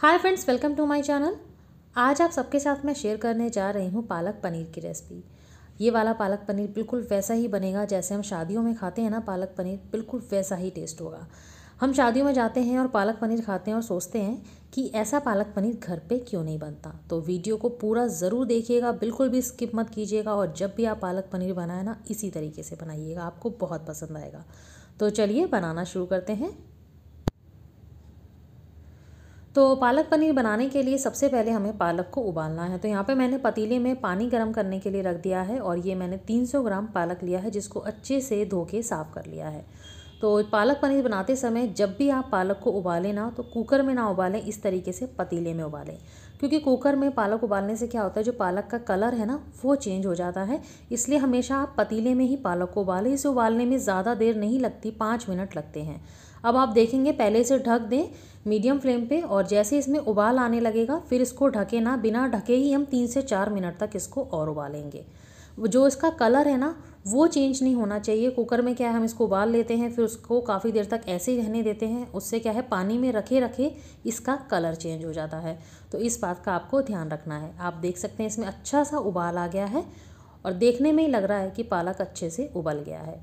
hi friends welcome to my channel आज आप सबके साथ मैं शेयर करने जा रही हूँ पालक पनीर की रेसिपी ये वाला पालक पनीर बिल्कुल वैसा ही बनेगा जैसे हम शादियों में खाते हैं ना पालक पनीर बिल्कुल वैसा ही टेस्ट होगा हम शादियों में जाते हैं और पालक पनीर खाते हैं और सोचते हैं कि ऐसा पालक पनीर घर पर क्यों नहीं बनता तो वीडियो को पूरा ज़रूर देखिएगा बिल्कुल भी स्किप मत कीजिएगा और जब भी आप पालक पनीर बनाए ना इसी तरीके से बनाइएगा आपको बहुत पसंद आएगा तो चलिए बनाना शुरू करते हैं तो पालक पनीर बनाने के लिए सबसे पहले हमें पालक को उबालना है तो यहाँ पे मैंने पतीले में पानी गर्म करने के लिए रख दिया है और ये मैंने 300 ग्राम पालक लिया है जिसको अच्छे से धो के साफ़ कर लिया है तो पालक पनीर बनाते समय जब भी आप पालक को उबालें ना तो कुकर में ना उबालें इस तरीके से पतीले में उबालें क्योंकि कुकर में पालक उबालने से क्या होता है जो पालक का कलर है ना वो चेंज हो जाता है इसलिए हमेशा आप पतीले में ही पालक को उबालें इसे उबालने में ज़्यादा देर नहीं लगती पाँच मिनट लगते हैं अब आप देखेंगे पहले इसे ढक दें मीडियम फ्लेम पे और जैसे इसमें उबाल आने लगेगा फिर इसको ढके ना बिना ढके ही हम तीन से चार मिनट तक इसको और उबालेंगे जो इसका कलर है ना वो चेंज नहीं होना चाहिए कुकर में क्या है हम इसको उबाल लेते हैं फिर उसको काफ़ी देर तक ऐसे ही रहने देते हैं उससे क्या है पानी में रखे रखे इसका कलर चेंज हो जाता है तो इस बात का आपको ध्यान रखना है आप देख सकते हैं इसमें अच्छा सा उबाल आ गया है और देखने में ही लग रहा है कि पालक अच्छे से उबल गया है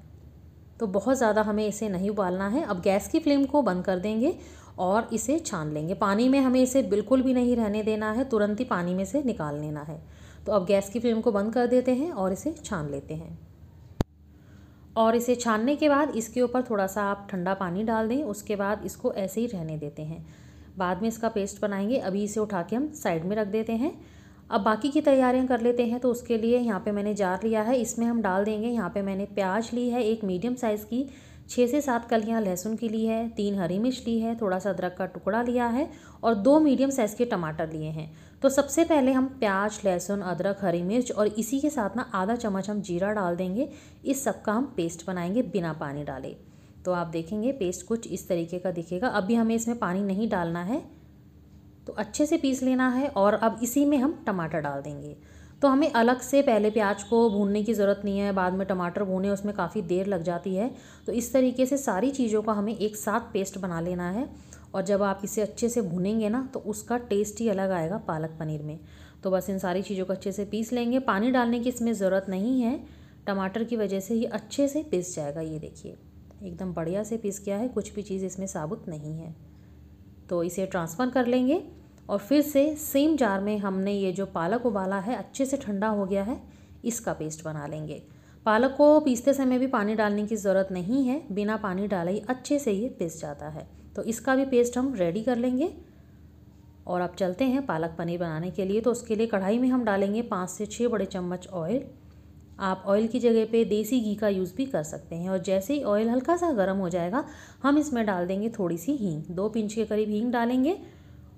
तो बहुत ज़्यादा हमें इसे नहीं उबालना है अब गैस की फ्लेम को बंद कर देंगे और इसे छान लेंगे पानी में हमें इसे बिल्कुल भी नहीं रहने देना है तुरंत ही पानी में से निकाल लेना है तो अब गैस की फ्लेम को बंद कर देते हैं और इसे छान लेते हैं और इसे छानने के बाद इसके ऊपर थोड़ा सा आप ठंडा पानी डाल दें उसके बाद इसको ऐसे ही रहने देते हैं बाद में इसका पेस्ट बनाएंगे अभी इसे उठा के हम साइड में रख देते हैं अब बाकी की तैयारियां कर लेते हैं तो उसके लिए यहाँ पे मैंने जार लिया है इसमें हम डाल देंगे यहाँ पे मैंने प्याज ली है एक मीडियम साइज़ की छः से सात कलियाँ लहसुन की ली है तीन हरी मिर्च ली है थोड़ा सा अदरक का टुकड़ा लिया है और दो मीडियम साइज़ के टमाटर लिए हैं तो सबसे पहले हम प्याज लहसुन अदरक हरी मिर्च और इसी के साथ ना आधा चम्मच हम जीरा डाल देंगे इस सब का हम पेस्ट बनाएंगे बिना पानी डाले तो आप देखेंगे पेस्ट कुछ इस तरीके का दिखेगा अभी हमें इसमें पानी नहीं डालना है अच्छे से पीस लेना है और अब इसी में हम टमाटर डाल देंगे तो हमें अलग से पहले प्याज को भूनने की ज़रूरत नहीं है बाद में टमाटर भूने उसमें काफ़ी देर लग जाती है तो इस तरीके से सारी चीज़ों का हमें एक साथ पेस्ट बना लेना है और जब आप इसे अच्छे से भूनेंगे ना तो उसका टेस्ट ही अलग आएगा पालक पनीर में तो बस इन सारी चीज़ों को अच्छे से पीस लेंगे पानी डालने की इसमें ज़रूरत नहीं है टमाटर की वजह से ये अच्छे से पीस जाएगा ये देखिए एकदम बढ़िया से पीस गया है कुछ भी चीज़ इसमें साबुत नहीं है तो इसे ट्रांसफ़र कर लेंगे और फिर से सेम जार में हमने ये जो पालक उबाला है अच्छे से ठंडा हो गया है इसका पेस्ट बना लेंगे पालक को पीसते समय भी पानी डालने की ज़रूरत नहीं है बिना पानी डाले ही अच्छे से ये पिस जाता है तो इसका भी पेस्ट हम रेडी कर लेंगे और अब चलते हैं पालक पनीर बनाने के लिए तो उसके लिए कढ़ाई में हम डालेंगे पाँच से छः बड़े चम्मच ऑयल आप ऑयल की जगह पे देसी घी का यूज़ भी कर सकते हैं और जैसे ही ऑयल हल्का सा गर्म हो जाएगा हम इसमें डाल देंगे थोड़ी सी हींग दो पिंच के करीब हींग डालेंगे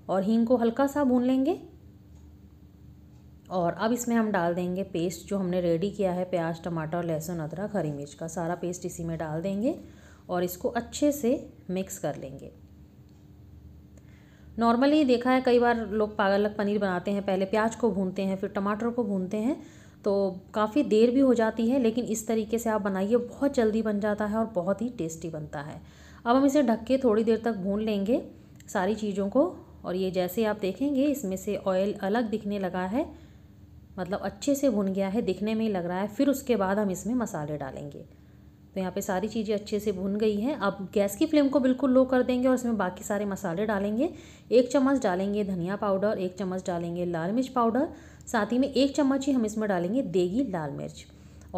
और हींग को हल्का सा भून लेंगे और अब इसमें हम डाल देंगे पेस्ट जो हमने रेडी किया है प्याज टमाटर लहसुन अदरक हरी मिर्च का सारा पेस्ट इसी में डाल देंगे और इसको अच्छे से मिक्स कर लेंगे नॉर्मली देखा है कई बार लोग पालक पनीर बनाते हैं पहले प्याज को भूनते हैं फिर टमाटर को भूनते हैं तो काफ़ी देर भी हो जाती है लेकिन इस तरीके से आप बनाइए बहुत जल्दी बन जाता है और बहुत ही टेस्टी बनता है अब हम इसे ढक के थोड़ी देर तक भून लेंगे सारी चीज़ों को और ये जैसे आप देखेंगे इसमें से ऑयल अलग दिखने लगा है मतलब अच्छे से भुन गया है दिखने में ही लग रहा है फिर उसके बाद हम इसमें मसाले डालेंगे तो यहाँ पे सारी चीज़ें अच्छे से भुन गई हैं अब गैस की फ्लेम को बिल्कुल लो कर देंगे और इसमें बाकी सारे मसाले डालेंगे एक चम्मच डालेंगे धनिया पाउडर एक चम्मच डालेंगे लाल मिर्च पाउडर साथ ही में एक चम्मच ही हम इसमें डालेंगे देगी लाल मिर्च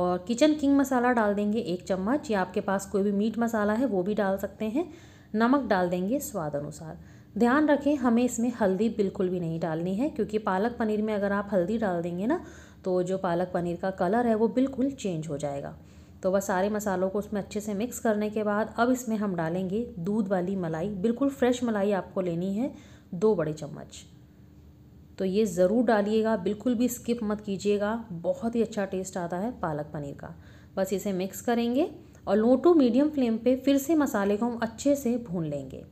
और किचन किंग मसाला डाल देंगे एक चम्मच या आपके पास कोई भी मीट मसाला है वो भी डाल सकते हैं नमक डाल देंगे स्वाद अनुसार ध्यान रखें हमें इसमें हल्दी बिल्कुल भी नहीं डालनी है क्योंकि पालक पनीर में अगर आप हल्दी डाल देंगे ना तो जो पालक पनीर का कलर है वो बिल्कुल चेंज हो जाएगा तो वह सारे मसालों को उसमें अच्छे से मिक्स करने के बाद अब इसमें हम डालेंगे दूध वाली मलाई बिल्कुल फ्रेश मलाई आपको लेनी है दो बड़े चम्मच तो ये ज़रूर डालिएगा बिल्कुल भी स्किप मत कीजिएगा बहुत ही अच्छा टेस्ट आता है पालक पनीर का बस इसे मिक्स करेंगे और लो टू मीडियम फ्लेम पे फिर से मसाले को हम अच्छे से भून लेंगे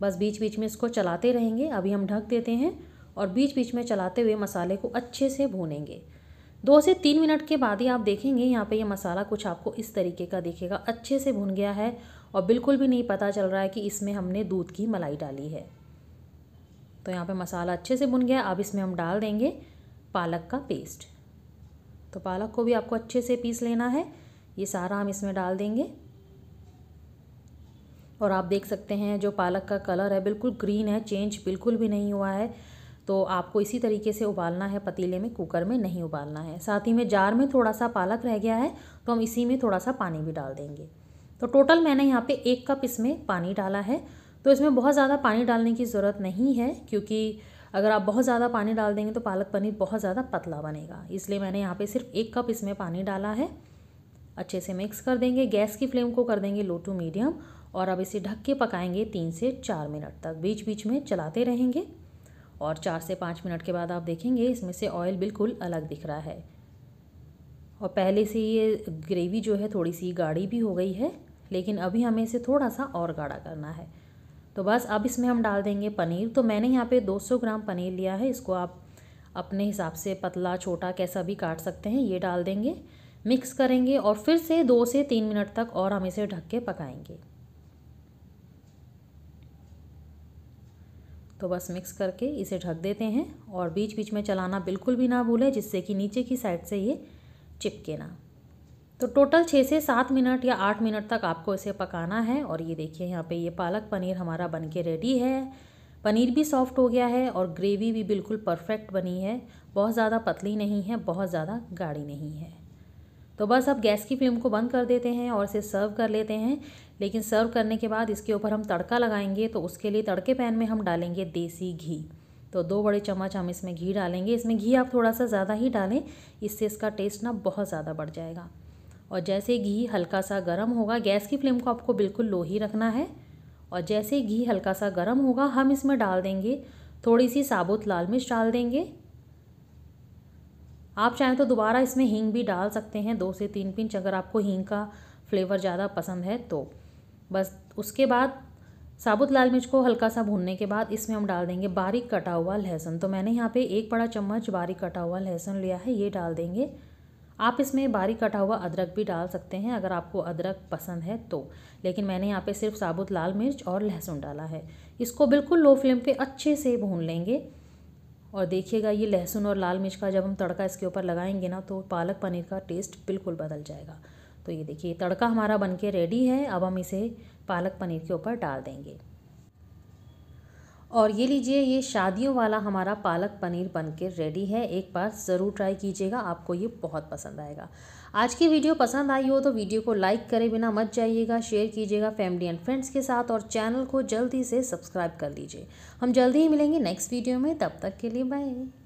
बस बीच बीच में इसको चलाते रहेंगे अभी हम ढक देते हैं और बीच बीच में चलाते हुए मसाले को अच्छे से भूनेंगे दो से तीन मिनट के बाद ही आप देखेंगे यहाँ पे ये यह मसाला कुछ आपको इस तरीके का दिखेगा अच्छे से भुन गया है और बिल्कुल भी नहीं पता चल रहा है कि इसमें हमने दूध की मलाई डाली है तो यहाँ पे मसाला अच्छे से भुन गया अब इसमें हम डाल देंगे पालक का पेस्ट तो पालक को भी आपको अच्छे से पीस लेना है ये सारा हम इसमें डाल देंगे और आप देख सकते हैं जो पालक का कलर है बिल्कुल ग्रीन है चेंज बिल्कुल भी नहीं हुआ है तो आपको इसी तरीके से उबालना है पतीले में कुकर में नहीं उबालना है साथ ही में जार में थोड़ा सा पालक रह गया है तो हम इसी में थोड़ा सा पानी भी डाल देंगे तो टोटल मैंने यहाँ पे एक कप इसमें पानी डाला है तो इसमें बहुत ज़्यादा पानी डालने की ज़रूरत नहीं है क्योंकि अगर आप बहुत ज़्यादा पानी डाल देंगे तो पालक पनीर बहुत ज़्यादा पतला बनेगा इसलिए मैंने यहाँ पर सिर्फ एक कप इसमें पानी डाला है अच्छे से मिक्स कर देंगे गैस की फ्लेम को कर देंगे लो टू मीडियम और अब इसे ढक के पकाएंगे तीन से चार मिनट तक बीच बीच में चलाते रहेंगे और चार से पाँच मिनट के बाद आप देखेंगे इसमें से ऑयल बिल्कुल अलग दिख रहा है और पहले से ये ग्रेवी जो है थोड़ी सी गाढ़ी भी हो गई है लेकिन अभी हमें इसे थोड़ा सा और गाढ़ा करना है तो बस अब इसमें हम डाल देंगे पनीर तो मैंने यहाँ पे 200 ग्राम पनीर लिया है इसको आप अपने हिसाब से पतला छोटा कैसा भी काट सकते हैं ये डाल देंगे मिक्स करेंगे और फिर से दो से तीन मिनट तक और हम इसे ढक के पकाएंगे तो बस मिक्स करके इसे ढक देते हैं और बीच बीच में चलाना बिल्कुल भी ना भूलें जिससे कि नीचे की साइड से ये चिपके ना तो टोटल छः से सात मिनट या आठ मिनट तक आपको इसे पकाना है और ये देखिए यहाँ पे ये पालक पनीर हमारा बन के रेडी है पनीर भी सॉफ्ट हो गया है और ग्रेवी भी बिल्कुल परफेक्ट बनी है बहुत ज़्यादा पतली नहीं है बहुत ज़्यादा गाढ़ी नहीं है तो बस अब गैस की फ्लेम को बंद कर देते हैं और इसे सर्व कर लेते हैं लेकिन सर्व करने के बाद इसके ऊपर हम तड़का लगाएंगे तो उसके लिए तड़के पैन में हम डालेंगे देसी घी तो दो बड़े चम्मच हम इसमें घी डालेंगे इसमें घी आप थोड़ा सा ज़्यादा ही डालें इससे इसका टेस्ट ना बहुत ज़्यादा बढ़ जाएगा और जैसे घी हल्का सा गर्म होगा गैस की फ्लेम को आपको बिल्कुल लो ही रखना है और जैसे घी हल्का सा गर्म होगा हम इसमें डाल देंगे थोड़ी सी साबुत लाल मिर्च डाल देंगे आप चाहें तो दोबारा इसमें हींग भी डाल सकते हैं दो से तीन पिंच अगर आपको हींग का फ्लेवर ज़्यादा पसंद है तो बस उसके बाद साबुत लाल मिर्च को हल्का सा भूनने के बाद इसमें हम डाल देंगे बारीक कटा हुआ लहसुन तो मैंने यहाँ पे एक बड़ा चम्मच बारीक कटा हुआ लहसुन लिया है ये डाल देंगे आप इसमें बारीक कटा हुआ अदरक भी डाल सकते हैं अगर आपको अदरक पसंद है तो लेकिन मैंने यहाँ पे सिर्फ साबुत लाल मिर्च और लहसुन डाला है इसको बिल्कुल लो फ्लेम पे अच्छे से भून लेंगे और देखिएगा ये लहसुन और लाल मिर्च का जब हम तड़का इसके ऊपर लगाएंगे ना तो पालक पनीर का टेस्ट बिल्कुल बदल जाएगा तो ये देखिए तड़का हमारा बनके रेडी है अब हम इसे पालक पनीर के ऊपर डाल देंगे और ये लीजिए ये शादियों वाला हमारा पालक पनीर बनके रेडी है एक बार ज़रूर ट्राई कीजिएगा आपको ये बहुत पसंद आएगा आज की वीडियो पसंद आई हो तो वीडियो को लाइक करे बिना मत जाइएगा शेयर कीजिएगा फैमिली एंड फ्रेंड्स के साथ और चैनल को जल्दी से सब्सक्राइब कर लीजिए हम जल्दी ही मिलेंगे नेक्स्ट वीडियो में तब तक के लिए बाय